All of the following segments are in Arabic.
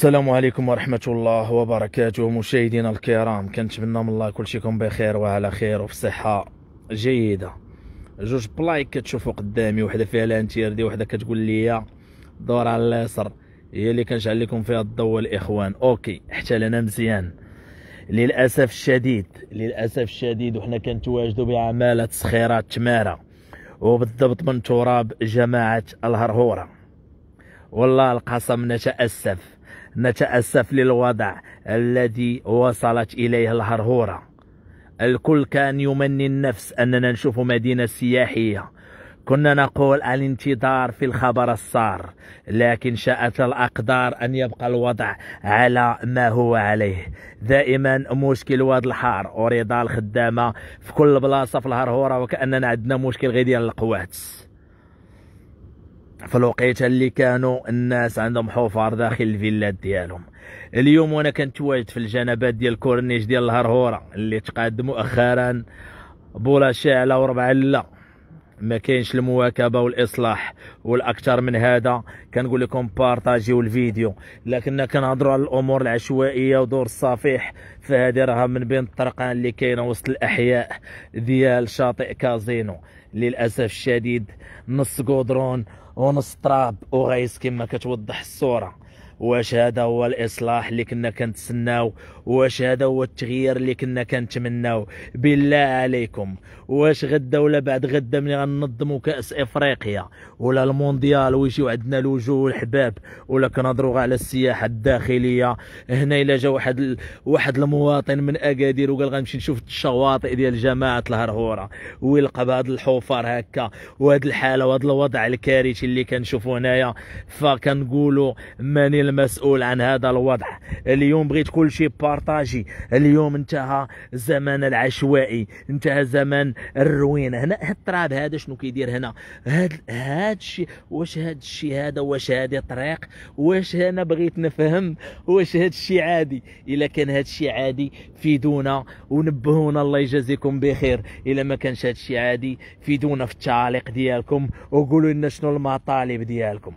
السلام عليكم ورحمة الله وبركاته مشاهدينا الكرام كنتمنى من الله يكون بخير وعلى خير وفي صحة جيدة جوج بلايك كتشوفوا قدامي وحده فيها الانتير دي وحده كتقول لي دور على اليسر هي اللي كنجعل لكم فيها الضوء الاخوان اوكي حتى لنا مزيان للاسف الشديد للاسف الشديد وحنا كنتواجدوا بعماله صخيرات تماره وبالضبط من تراب جماعه الهرهوره والله القسم نتاسف نتأسف للوضع الذي وصلت إليه الهرهورة الكل كان يمني النفس أننا نشوف مدينة سياحية كنا نقول الانتظار في الخبر الصار لكن شاءت الأقدار أن يبقى الوضع على ما هو عليه دائما مشكل واد الحار ورضا الخدامة في كل بلاصة في الهرهورة وكأننا عندنا مشكل غير ديال القوات في الوقيته اللي كانوا الناس عندهم حفار داخل الفيلات ديالهم اليوم وانا كنتواجد في الجنبات ديال الكورنيش ديال الهرهوره اللي تقاد مؤخرا بولا شعله وربع لا ما كاينش المواكبه والاصلاح والاكثر من هذا كنقول لكم بارطاجيو الفيديو لكن كنهضروا على الامور العشوائيه ودور الصفيح فهذه راها من بين الطرقان اللي كاينه وسط الاحياء ديال شاطئ كازينو للاسف الشديد نص قدرون ونص تراب وغيس كما كتوضح الصوره واش هذا هو الاصلاح اللي كنا كنتسناو واش هذا هو التغيير اللي كنا كنتمناو بالله عليكم واش غدا ولا بعد غدا ملي غننظموا كاس افريقيا ولا المونديال ويجيو عندنا الوجوه والحباب ولا كنهضروا على السياحه الداخليه هنا الا جا واحد واحد المواطن من اكادير وقال غنمشي نشوف الشواطئ ديال جماعه الهرهوره ويلقى بهاد الحفر هكا وهاد الحاله وهاد الوضع الكارثي اللي كنشوفو هنايا فكنقولوا ماني المسؤول عن هذا الوضع اليوم بغيت كل شيء بارطاجي اليوم انتهى زمن العشوائي انتهى زمن الروينه هنا التراب هذا شنو كيدير هنا هاد هاد الشيء واش هاد الشيء هذا واش هادي طريق واش انا بغيت نفهم واش هاد الشيء عادي الا كان هاد الشيء عادي فيدونا ونبهونا الله يجازيكم بخير الا ما كانش هاد الشيء عادي فيدونا في التعليق ديالكم وقولوا لنا شنو المطالب ديالكم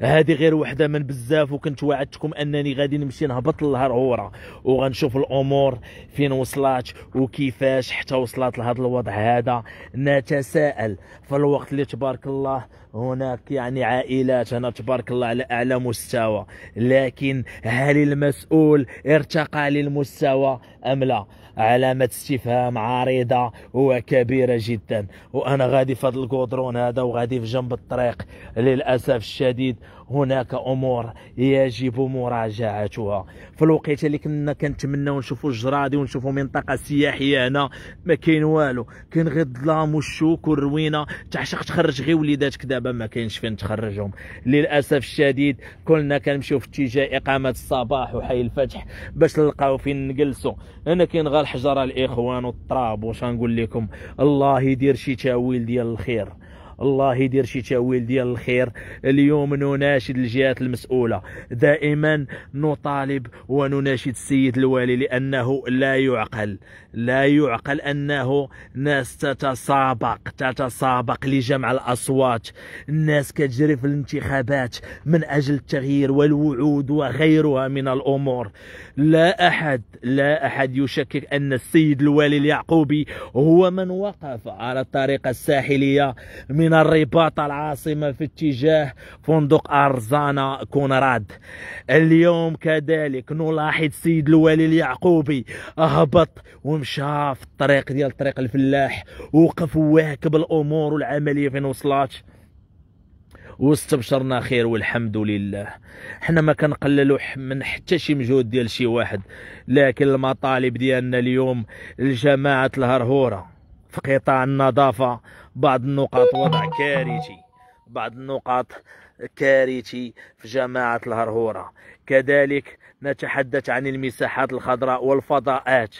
هذه غير وحده من بزاف وكنت وعدتكم انني غادي نمشي نهبط للهرهوره وغنشوف الامور فين وصلت وكيفاش حتى وصلت لهذا الوضع هذا نتساءل في الوقت اللي تبارك الله هناك يعني عائلات هنا تبارك الله على اعلى مستوى لكن هل المسؤول ارتقى للمستوى أم لا علامة استفهام عريضة وكبيرة جدا وأنا غادي في هذا الكودرون هذا وغادي في جنب الطريق للأسف الشديد هناك امور يجب مراجعتها في الوقيته اللي كنا كنتمناو نشوفوا الجرادي ونشوفوا منطقه سياحيه هنا ما كاين والو كاين غير الظلام والشوك والروينه تعشق تخرج غير وليداتك دابا ما كاينش فين تخرجهم للاسف الشديد كلنا كنمشيو في اتجاه اقامه الصباح وحي الفتح باش نلقاو فين نجلسوا انا كاين غير الحجره الاخوان والتراب واش نقول لكم الله يدير شي تاويل ديال الخير الله يدير شي تاويل ديال الخير اليوم نناشد الجهات المسؤولة دائما نطالب ونناشد السيد الوالي لأنه لا يعقل لا يعقل أنه ناس تتسابق تتسابق لجمع الأصوات الناس كتجري في الانتخابات من أجل التغيير والوعود وغيرها من الأمور لا أحد لا أحد يشكك أن السيد الوالي اليعقوبي هو من وقف على الطريقة الساحلية من من الرباطة العاصمة في اتجاه فندق أرزانا كونراد اليوم كذلك نلاحظ سيد الوالي اليعقوبي أهبط ومشى في الطريق ديال طريق الفلاح وقف واكب الأمور والعملية فين وصلات واستبشرنا خير والحمد لله حنا ما كنقللوا من حتى شي مجهود ديال شي واحد لكن المطالب ديالنا اليوم لجماعه الهرهوره في قطاع النظافة بعض النقاط وضع كارثي بعض النقاط كارثي في جماعة الهرهورة كذلك نتحدث عن المساحات الخضراء والفضاءات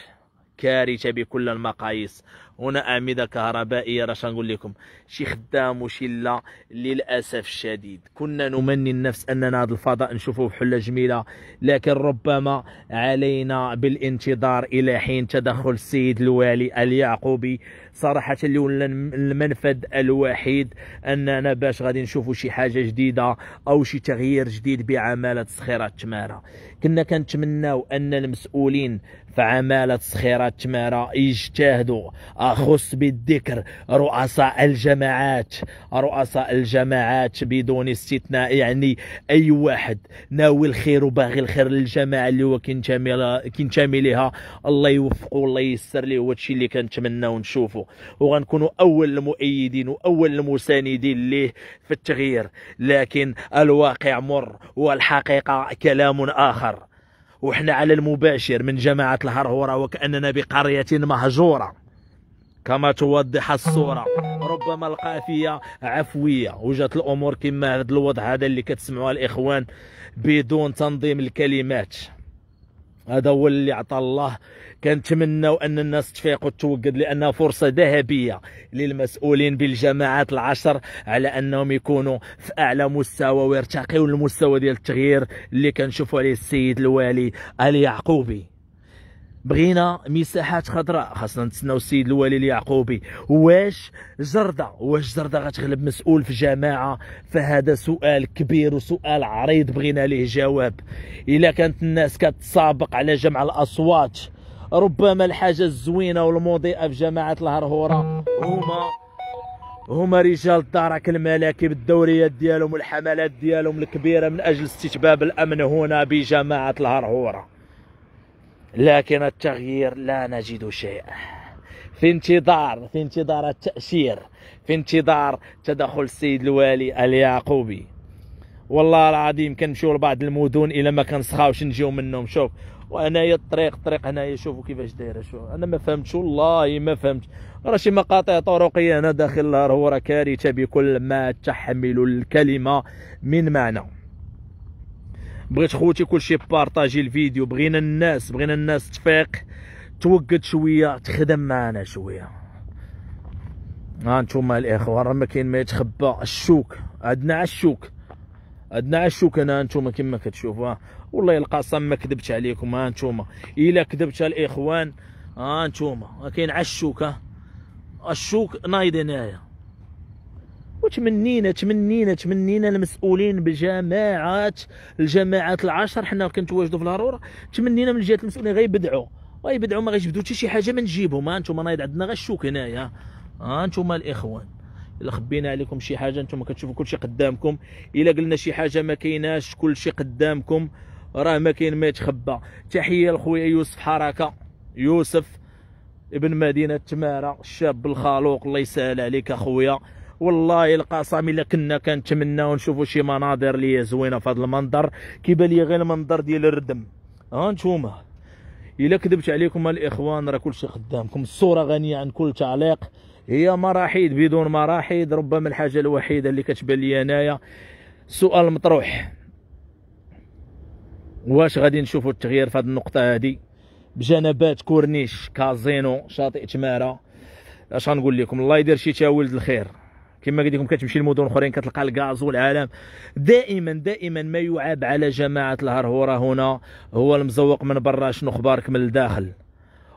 كارثة بكل المقاييس هنا اعمده كهربائيه راه نقول لكم شي خدام وشي لا للاسف الشديد كنا نمني النفس اننا هذا الفضاء نشوفوه بحله جميله لكن ربما علينا بالانتظار الى حين تدخل السيد الوالي اليعقوبي صراحه اللي ولا المنفذ الوحيد اننا باش غادي نشوفوا شي حاجه جديده او شي تغيير جديد بعماله صخيرات تماره كنا كنتمناو ان المسؤولين في عماله صخيرات تماره يجتهدوا أخص بالذكر رؤساء الجماعات رؤساء الجماعات بدون استثناء يعني أي واحد ناوي الخير وباغي الخير للجماعة اللي هو كينتمي كينتمي الله يوفقه والله ييسر ليه هو الشيء اللي كنتمناو ونشوفه وغنكونوا أول المؤيدين وأول المساندين ليه في التغيير لكن الواقع مر والحقيقة كلام آخر وحنا على المباشر من جماعة الهرهورة وكأننا بقرية مهجورة كما توضح الصورة ربما القافية عفوية وجات الأمور كما هذا الوضع هذا اللي كتسمعوها الإخوان بدون تنظيم الكلمات هذا هو اللي عطى الله كنتمناو ان الناس تفيقوا توقد لانها فرصه ذهبيه للمسؤولين بالجماعات العشر على انهم يكونوا في اعلى مستوى ويرتقيوا للمستوى ديال التغيير اللي كنشوفوا عليه السيد الوالي اليعقوبي بغينا مساحات خضراء خاصنا نتسناو السيد الولي اليعقوبي واش جرده واش جرده غتغلب مسؤول في جماعه فهذا سؤال كبير وسؤال عريض بغينا ليه جواب الا كانت الناس كتسابق على جمع الاصوات ربما الحاجه الزوينه والمضيئه في جماعه الهرهوره هما هما رجال الدرك الملكي بالدوريات ديالهم والحملات ديالهم الكبيره من اجل استتباب الامن هنا بجماعه الهرهوره لكن التغيير لا نجد شيء في انتظار في انتظار التأشير في انتظار تدخل السيد الوالي اليعقوبي والله العظيم كنمشيو لبعض المدن الا ما كنسخاوش نجيو منهم شوف يا الطريق الطريق هنايا شوفوا كيفاش دايره شوف انا ما فهمتش والله ما فهمت راه شي مقاطع طرقيه هنا داخل الهرورة كارثه بكل ما تحمل الكلمه من معنى بغيت خوتي كلشي بارطاجي الفيديو بغينا الناس بغينا الناس تفيق توقد شويه تخدم معنا شويه ها نتوما الاخوه راه ما كاين ما يتخبى الشوك عندنا على الشوك عندنا على الشوك انا نتوما كما كتشوفوا والله القسم ما كذبتش عليكم ها نتوما الا كذبت الاخوان ها نتوما كاين على الشوك الشوك نايض هنايا وتمنينا تمنينا تمنينا المسؤولين بجماعات الجماعات العشر حنا كنتواجدوا في الهرورة تمنينا من جهه المسؤولين غيبدعوا غيبدعوا ما غيجبدوا حتى شي حاجه ما نجيبهم ها انتم نايض عندنا غير الشوك هنايا ها انتم الاخوان الا خبينا عليكم شي حاجه انتم كتشوفوا كلشي قدامكم الا قلنا شي حاجه ما كايناش كلشي قدامكم راه ما كاين ما يتخبى تحيه لخويا يوسف حركه يوسف ابن مدينه تماره الشاب الخالوق الله يسهل عليك اخويا والله القاسم الا كنا كنتمناو نشوفوا شي مناظر اللي زوينه في هذا المنظر كيبان لي غير المنظر ديال الردم ها نتوما الا كذبت عليكم الاخوان راه كلشي خدامكم الصوره غنيه عن كل تعليق هي مراحيض بدون مراحيض ربما الحاجه الوحيده اللي كتبان لي انايا سؤال مطروح واش غادي نشوفوا التغيير في هذه النقطه هذه بجنبات كورنيش كازينو شاطئ تماره اش غنقول لكم الله يدير شي تاويل الخير كما قلت لكم كتمشي لمدن اخرين كتلقى الغاز والعالم دائما دائما ما يعاب على جماعه الهرهوره هنا هو المزوق من برا شنو اخبارك من الداخل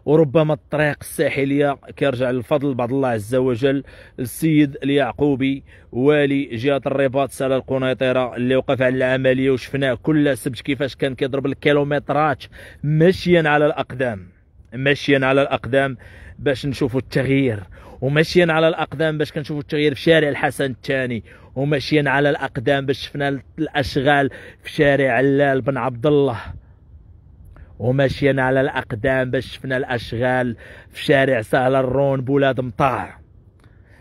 وربما الطريق الساحليه كيرجع للفضل بعد الله عز وجل السيد اليعقوبي والي جهه الرباط سال القنيطره اللي وقف على العمليه وشفناه كل سبت كيفاش كان كيضرب الكيلومترات مشيا على الاقدام مشيا على الاقدام باش نشوفوا التغيير وماشيين على الاقدام باش كنشوفوا التغيير في شارع الحسن الثاني وماشيين على الاقدام باش شفنا الاشغال في شارع علال بن عبد الله وماشيين على الاقدام باش شفنا الاشغال في شارع سهل الرون بولاد مطاع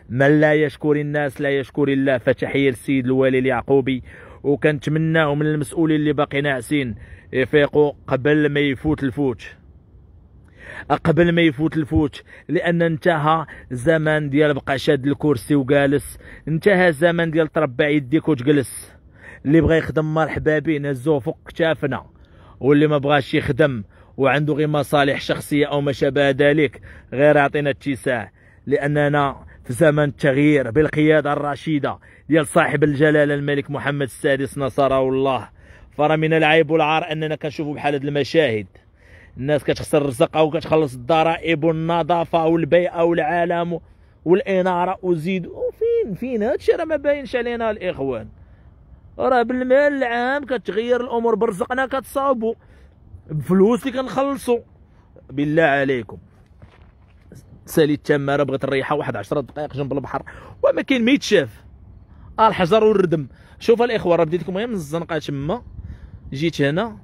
من لا يشكر الناس لا يشكر الله فتحيه للسيد الوالي اليعقوبي وكنتمناو من المسؤولين اللي باقي ناعسين يفيقوا قبل ما يفوت الفوت قبل ما يفوت الفوت لان انتهى زمن ديال بقى شاد الكرسي وجالس انتهى زمن ديال تربع يديك وتجلس اللي بغى يخدم مرحبا به نهزوه فوق كتافنا واللي ما بغاش يخدم وعنده غير مصالح شخصيه او ما شابه ذلك غير اعطينا اتساع لاننا في زمن التغيير بالقياده الرشيده ديال صاحب الجلاله الملك محمد السادس نصره الله فرا من العيب والعار اننا كنشوفوا بحال هاد المشاهد الناس كتخسر رزقها وكتخلص الضرائب والنظافه والبيئه والعالم والاناره وزيد وفين فين هادشي راه ما باينش علينا الاخوان راه بالمال العام كتغير الامور برزقنا كتصاوبوا بفلوس اللي كنخلصوا بالله عليكم سالي راه بغيت الريحه واحد 10 دقائق جنب البحر وما كاين ما يتشاف آه، الحجر والردم شوف الاخوه راه بديت لكم غير من الزنقه تما جيت هنا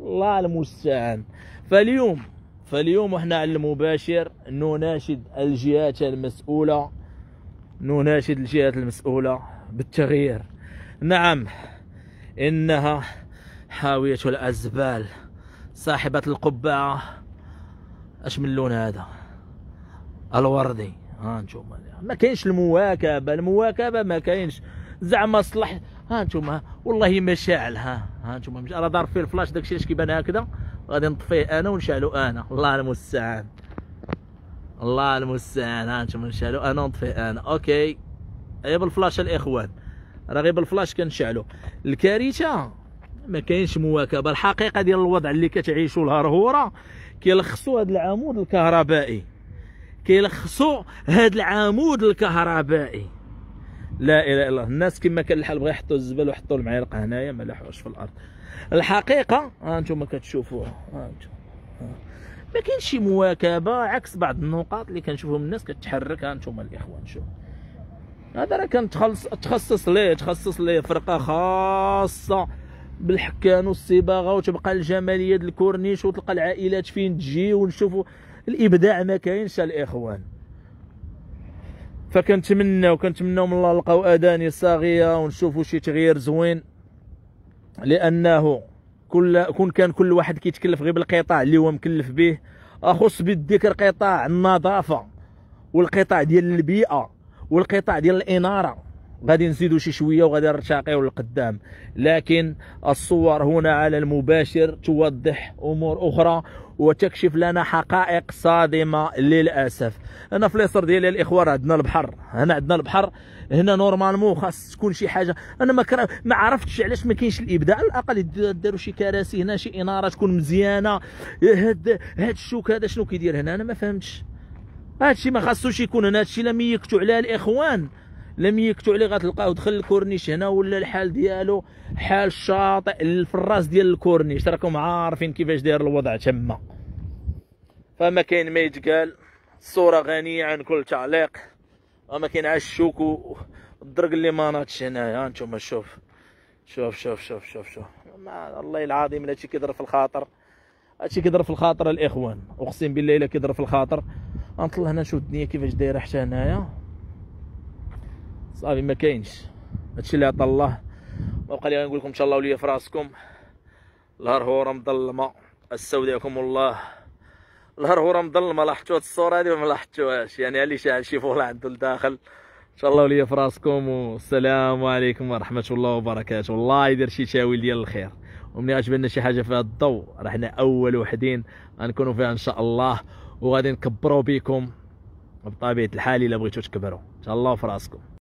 الله المستعان فاليوم فاليوم احنا على المباشر نناشد الجهات المسؤولة نناشد الجهات المسؤولة بالتغيير نعم إنها حاوية الأزبال صاحبة القبعة اش من لون هذا الوردي ها نشوف ما كاينش المواكبه المواكبه ما كاينش زعما صلح ها انتم والله مشاعل ها ها انتم راه دار فيه الفلاش داكشي اش كيبان هكذا غادي نطفيه انا ونشعلو انا الله المستعان الله المستعان ها انتم نشعلو انا ونطفيه انا اوكي هي بالفلاش الاخوان راه غير بالفلاش كنشعلو الكارثه ما كاينش مواكبه الحقيقه ديال الوضع اللي كتعيشوا الهرهوره كيلخصوا هذا العمود الكهربائي كيلخصوا هذا العمود الكهربائي لا اله الا الله الناس كما كان الحال بغا يحطوا الزبل ويحطوا المعلقه هنايا ما لاحوش في الارض الحقيقه ها انتم كتشوفوها ها انتم ما كاينش شي مواكبه عكس بعض النقاط اللي كنشوفهم الناس كتحرك ها انتم الاخوان شوف هذا راه كان تخلص تخصص ليه تخصص ليه فرقه خاصه بالحكان والصباغه وتبقى الجماليه ديال الكورنيش وتلقى العائلات فين تجي ونشوفوا الابداع ما كاينش الاخوان فكنتمنى وكنتمنى من الله نلقاو اذان صاغيه ونشوفوا شي تغيير زوين لانه كل كون كان كل واحد كيتكلف غير بالقطاع اللي هو مكلف به اخص بالذكر قطاع النظافه والقطاع ديال البيئه والقطاع ديال الاناره غادي نزيدو شي شويه وغادي نرتقيو للقدام لكن الصور هنا على المباشر توضح امور اخرى وتكشف لنا حقائق صادمه للاسف انا في اليسر ديالي الاخوان عندنا البحر هنا عندنا البحر هنا نورمالمون خاص تكون شي حاجه انا ما كرا... ما عرفتش علاش ما كاينش الابداع على الاقل داروا شي كراسي هنا شي اناره تكون مزيانه هاد هاد الشوك هذا شنو كيدير هنا انا ما فهمتش هادشي ما خاصوش يكون هنا هادشي لا ميكتو عليه الاخوان لم يكتو عليه غتلقاه دخل الكورنيش هنا ولا الحال ديالو حال الشاطئ في الراس ديال الكورنيش راكم عارفين كيفاش داير الوضع تما فما كاين ما يتقال الصوره غنيه عن كل تعليق وما كاين الشوك والدرك اللي ما هنايا هانتوما شوف شوف شوف شوف شوف شوف ما الله العظيم هادشي كيضرب في الخاطر هادشي كيضرب في الخاطر الاخوان اقسم بالله الا كيضرب في الخاطر غنطلع هنا نشوف الدنيا كيفاش دايره حتى هنايا صافي ما كاينش هادشي اللي عطى الله وبقى لي غنقول لكم ان شاء الله وليا في راسكم الهرهوره مظلمه استودعكم الله الهرهوره مظلمه لاحظتوا هاد الصوره هادي ولا ما لاحظتوهاش يعني اللي شاعل شي فول عنده لداخل ان شاء الله وليا في راسكم والسلام عليكم ورحمه الله وبركاته الله يدير شي تاويل ديال الخير وملي عجبنا شي حاجه في هذا الضوء راه حنا اول وحدين غنكونوا فيها ان شاء الله وغادي نكبروا بكم بطبيعه الحال الا بغيتو تكبروا ان شاء الله في راسكم